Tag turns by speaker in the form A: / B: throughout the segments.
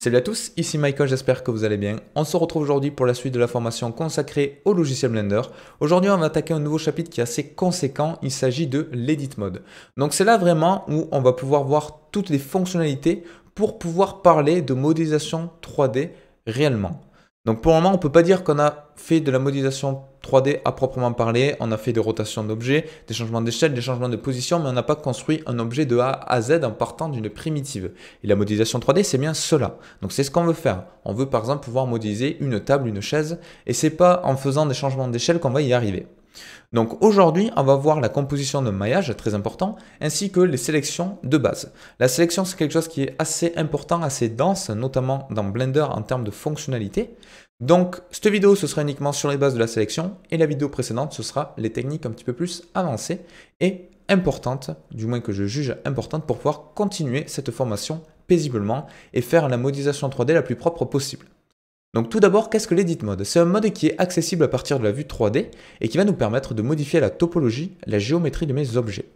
A: Salut à tous, ici Michael, j'espère que vous allez bien. On se retrouve aujourd'hui pour la suite de la formation consacrée au logiciel Blender. Aujourd'hui, on va attaquer un nouveau chapitre qui est assez conséquent, il s'agit de l'edit mode. Donc c'est là vraiment où on va pouvoir voir toutes les fonctionnalités pour pouvoir parler de modélisation 3D réellement. Donc pour le moment, on ne peut pas dire qu'on a fait de la modélisation 3D à proprement parler. On a fait des rotations d'objets, des changements d'échelle, des changements de position, mais on n'a pas construit un objet de A à Z en partant d'une primitive. Et la modélisation 3D, c'est bien cela. Donc c'est ce qu'on veut faire. On veut par exemple pouvoir modéliser une table, une chaise, et c'est pas en faisant des changements d'échelle qu'on va y arriver. Donc aujourd'hui, on va voir la composition de maillage, très important, ainsi que les sélections de base. La sélection, c'est quelque chose qui est assez important, assez dense, notamment dans Blender en termes de fonctionnalité. Donc cette vidéo, ce sera uniquement sur les bases de la sélection, et la vidéo précédente, ce sera les techniques un petit peu plus avancées et importantes, du moins que je juge importantes, pour pouvoir continuer cette formation paisiblement et faire la modélisation 3D la plus propre possible. Donc tout d'abord, qu'est-ce que l'edit mode C'est un mode qui est accessible à partir de la vue 3D et qui va nous permettre de modifier la topologie, la géométrie de mes objets.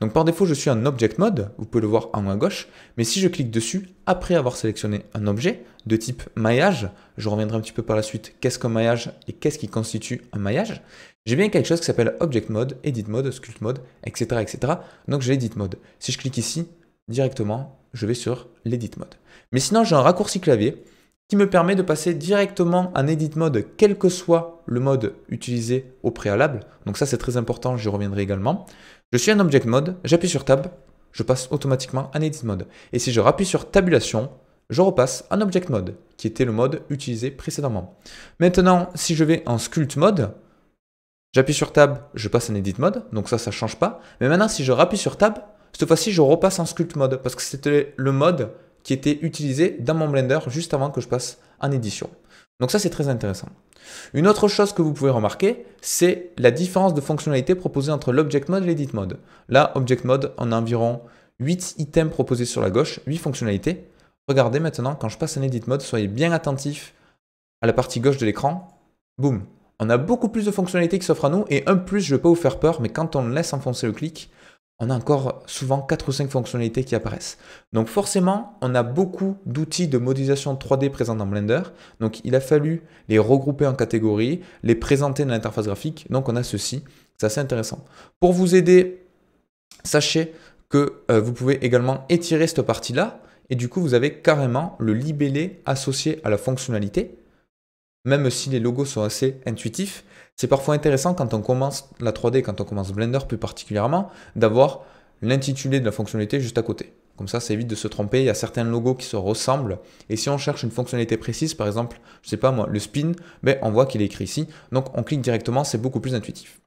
A: Donc par défaut, je suis en object mode, vous pouvez le voir en haut à gauche, mais si je clique dessus, après avoir sélectionné un objet de type maillage, je reviendrai un petit peu par la suite qu'est-ce qu'un maillage et qu'est-ce qui constitue un maillage, j'ai bien quelque chose qui s'appelle object mode, edit mode, sculpt mode, etc. etc. Donc j'ai edit mode. Si je clique ici, directement, je vais sur l'edit mode. Mais sinon, j'ai un raccourci clavier qui me permet de passer directement en edit mode, quel que soit le mode utilisé au préalable. Donc ça, c'est très important, je reviendrai également. Je suis en object mode, j'appuie sur tab, je passe automatiquement en edit mode. Et si je rappuie sur tabulation, je repasse en object mode, qui était le mode utilisé précédemment. Maintenant, si je vais en sculpt mode, j'appuie sur tab, je passe en edit mode, donc ça, ça ne change pas. Mais maintenant, si je rappuie sur tab, cette fois-ci, je repasse en sculpt mode, parce que c'était le mode qui était utilisé dans mon Blender juste avant que je passe en édition. Donc ça, c'est très intéressant. Une autre chose que vous pouvez remarquer, c'est la différence de fonctionnalité proposée entre l'Object Mode et l'Edit Mode. Là, Object Mode, on a environ 8 items proposés sur la gauche, 8 fonctionnalités. Regardez maintenant, quand je passe en Edit Mode, soyez bien attentifs à la partie gauche de l'écran. Boum On a beaucoup plus de fonctionnalités qui s'offrent à nous, et un plus, je ne vais pas vous faire peur, mais quand on laisse enfoncer le clic, on a encore souvent 4 ou 5 fonctionnalités qui apparaissent. Donc forcément, on a beaucoup d'outils de modélisation 3D présents dans Blender. Donc il a fallu les regrouper en catégories, les présenter dans l'interface graphique. Donc on a ceci, c'est assez intéressant. Pour vous aider, sachez que euh, vous pouvez également étirer cette partie-là. Et du coup, vous avez carrément le libellé associé à la fonctionnalité même si les logos sont assez intuitifs, c'est parfois intéressant quand on commence la 3D, quand on commence Blender plus particulièrement, d'avoir l'intitulé de la fonctionnalité juste à côté. Comme ça, ça évite de se tromper. Il y a certains logos qui se ressemblent. Et si on cherche une fonctionnalité précise, par exemple, je ne sais pas moi, le spin, ben, on voit qu'il est écrit ici. Donc on clique directement, c'est beaucoup plus intuitif.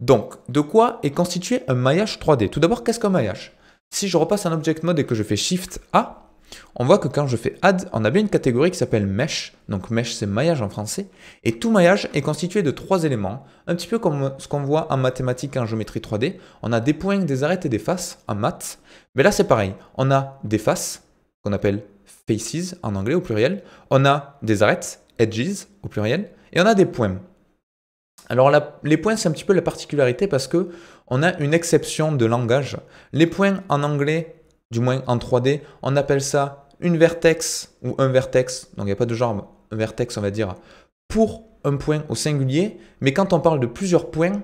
A: Donc, de quoi est constitué un maillage 3D Tout d'abord, qu'est-ce qu'un maillage Si je repasse un Object Mode et que je fais Shift A, on voit que quand je fais add, on a bien une catégorie qui s'appelle mesh, donc mesh c'est maillage en français, et tout maillage est constitué de trois éléments, un petit peu comme ce qu'on voit en mathématiques en géométrie 3D, on a des points, des arêtes et des faces en maths, mais là c'est pareil, on a des faces, qu'on appelle faces en anglais au pluriel, on a des arêtes, edges au pluriel, et on a des points. Alors les points, c'est un petit peu la particularité parce que on a une exception de langage. Les points en anglais du moins en 3D. On appelle ça une vertex ou un vertex, donc il n'y a pas de genre, un vertex on va dire, pour un point au singulier, mais quand on parle de plusieurs points,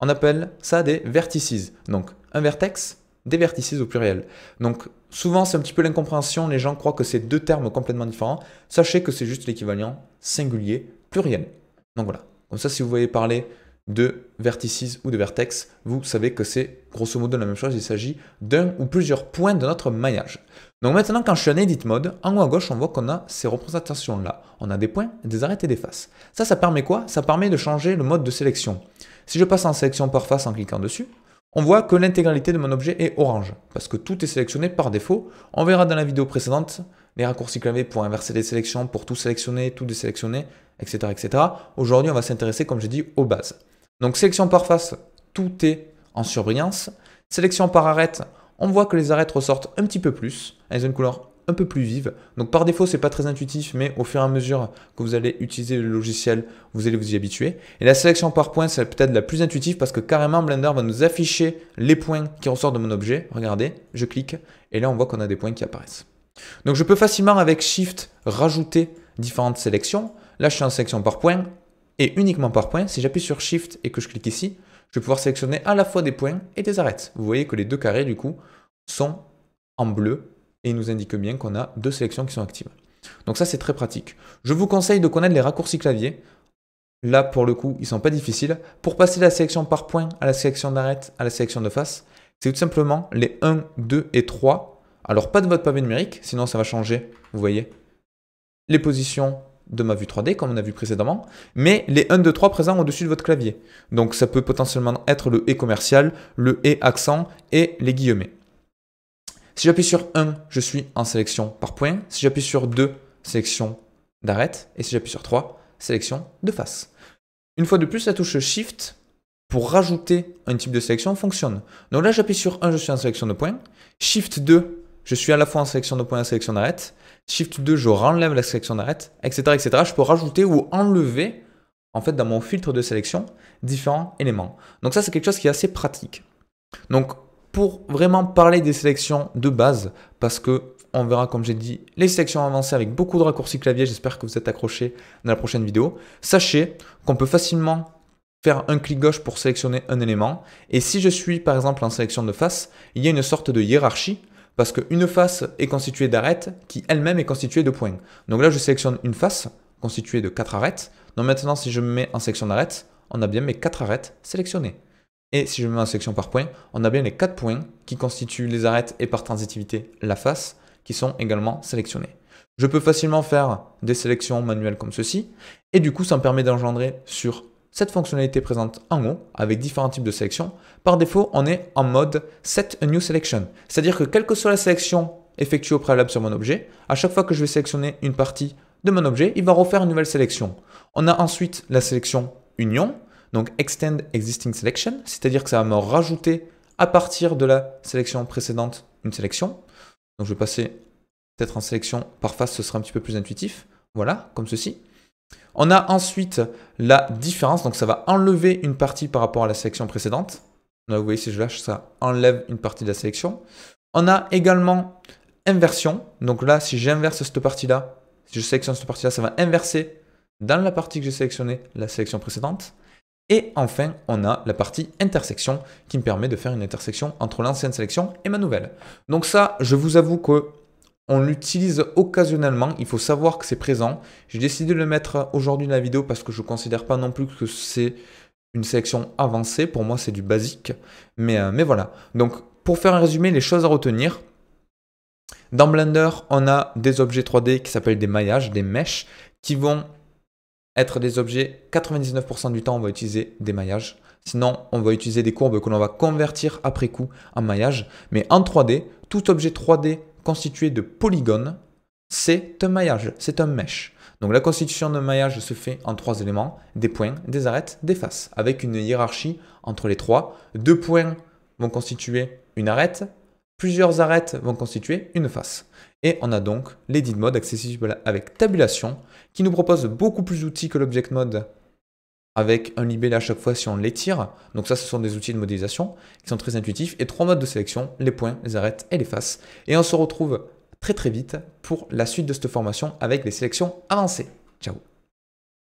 A: on appelle ça des vertices. Donc un vertex, des vertices au pluriel. Donc souvent c'est un petit peu l'incompréhension, les gens croient que c'est deux termes complètement différents. Sachez que c'est juste l'équivalent singulier, pluriel. Donc voilà, comme ça si vous voyez parler de vertices ou de vertex, vous savez que c'est grosso modo la même chose, il s'agit d'un ou plusieurs points de notre maillage. Donc maintenant quand je suis en edit mode, en haut à gauche on voit qu'on a ces représentations là. On a des points, des arêtes et des faces. Ça, ça permet quoi Ça permet de changer le mode de sélection. Si je passe en sélection par face en cliquant dessus, on voit que l'intégralité de mon objet est orange, parce que tout est sélectionné par défaut. On verra dans la vidéo précédente les raccourcis clavés pour inverser les sélections, pour tout sélectionner, tout désélectionner, etc. etc. Aujourd'hui, on va s'intéresser, comme j'ai dit, aux bases. Donc sélection par face, tout est en surbrillance. Sélection par arête, on voit que les arêtes ressortent un petit peu plus. Elles ont une couleur un peu plus vive. Donc par défaut, c'est pas très intuitif, mais au fur et à mesure que vous allez utiliser le logiciel, vous allez vous y habituer. Et la sélection par point, c'est peut-être la plus intuitive parce que carrément Blender va nous afficher les points qui ressortent de mon objet. Regardez, je clique et là on voit qu'on a des points qui apparaissent. Donc je peux facilement avec Shift rajouter différentes sélections. Là je suis en sélection par point et uniquement par point. si j'appuie sur Shift et que je clique ici, je vais pouvoir sélectionner à la fois des points et des arêtes. Vous voyez que les deux carrés, du coup, sont en bleu et ils nous indiquent bien qu'on a deux sélections qui sont actives. Donc ça, c'est très pratique. Je vous conseille de connaître les raccourcis clavier. Là, pour le coup, ils sont pas difficiles. Pour passer de la sélection par point à la sélection d'arêtes, à la sélection de face, c'est tout simplement les 1, 2 et 3. Alors, pas de votre pavé numérique, sinon ça va changer, vous voyez. Les positions de ma vue 3D, comme on a vu précédemment, mais les 1, 2, 3 présents au-dessus de votre clavier. Donc ça peut potentiellement être le et commercial, le et accent et les guillemets. Si j'appuie sur 1, je suis en sélection par point. Si j'appuie sur 2, sélection d'arrêt. Et si j'appuie sur 3, sélection de face. Une fois de plus, la touche Shift pour rajouter un type de sélection fonctionne. Donc là, j'appuie sur 1, je suis en sélection de points. Shift 2, je suis à la fois en sélection de points et en sélection d'arrêt. Shift 2, je renlève la sélection d'arête, etc., etc. Je peux rajouter ou enlever, en fait, dans mon filtre de sélection, différents éléments. Donc ça, c'est quelque chose qui est assez pratique. Donc, pour vraiment parler des sélections de base, parce que on verra, comme j'ai dit, les sélections avancées avec beaucoup de raccourcis clavier. J'espère que vous êtes accrochés dans la prochaine vidéo. Sachez qu'on peut facilement faire un clic gauche pour sélectionner un élément. Et si je suis par exemple en sélection de face, il y a une sorte de hiérarchie parce qu'une face est constituée d'arêtes qui elle-même est constituée de points. Donc là, je sélectionne une face constituée de quatre arêtes. Donc maintenant, si je me mets en section d'arêtes, on a bien mes quatre arêtes sélectionnées. Et si je me mets en section par points, on a bien les quatre points qui constituent les arêtes et par transitivité la face qui sont également sélectionnées. Je peux facilement faire des sélections manuelles comme ceci, et du coup ça me permet d'engendrer sur cette fonctionnalité présente en haut avec différents types de sélection. Par défaut, on est en mode Set a new selection. C'est-à-dire que quelle que soit la sélection effectuée au préalable sur mon objet, à chaque fois que je vais sélectionner une partie de mon objet, il va refaire une nouvelle sélection. On a ensuite la sélection Union, donc Extend Existing Selection, c'est-à-dire que ça va me rajouter à partir de la sélection précédente une sélection. Donc je vais passer peut-être en sélection par face, ce sera un petit peu plus intuitif. Voilà, comme ceci. On a ensuite la différence, donc ça va enlever une partie par rapport à la sélection précédente. vous voyez, si je lâche, ça enlève une partie de la sélection. On a également inversion. Donc là, si j'inverse cette partie-là, si je sélectionne cette partie-là, ça va inverser dans la partie que j'ai sélectionnée la sélection précédente. Et enfin, on a la partie intersection qui me permet de faire une intersection entre l'ancienne sélection et ma nouvelle. Donc ça, je vous avoue que on l'utilise occasionnellement, il faut savoir que c'est présent. J'ai décidé de le mettre aujourd'hui dans la vidéo parce que je ne considère pas non plus que c'est une sélection avancée. Pour moi, c'est du basique. Mais, euh, mais voilà. Donc, pour faire un résumé, les choses à retenir. Dans Blender, on a des objets 3D qui s'appellent des maillages, des mèches, qui vont être des objets. 99% du temps, on va utiliser des maillages. Sinon, on va utiliser des courbes que l'on va convertir après coup en maillage. Mais en 3D, tout objet 3D constitué de polygones, c'est un maillage, c'est un mesh. Donc la constitution d'un maillage se fait en trois éléments, des points, des arêtes, des faces, avec une hiérarchie entre les trois. Deux points vont constituer une arête, plusieurs arêtes vont constituer une face. Et on a donc l'edit mode accessible avec tabulation qui nous propose beaucoup plus d'outils que l'object mode avec un libellé à chaque fois si on l'étire. Donc ça, ce sont des outils de modélisation qui sont très intuitifs. Et trois modes de sélection, les points, les arêtes et les faces. Et on se retrouve très très vite pour la suite de cette formation avec les sélections avancées. Ciao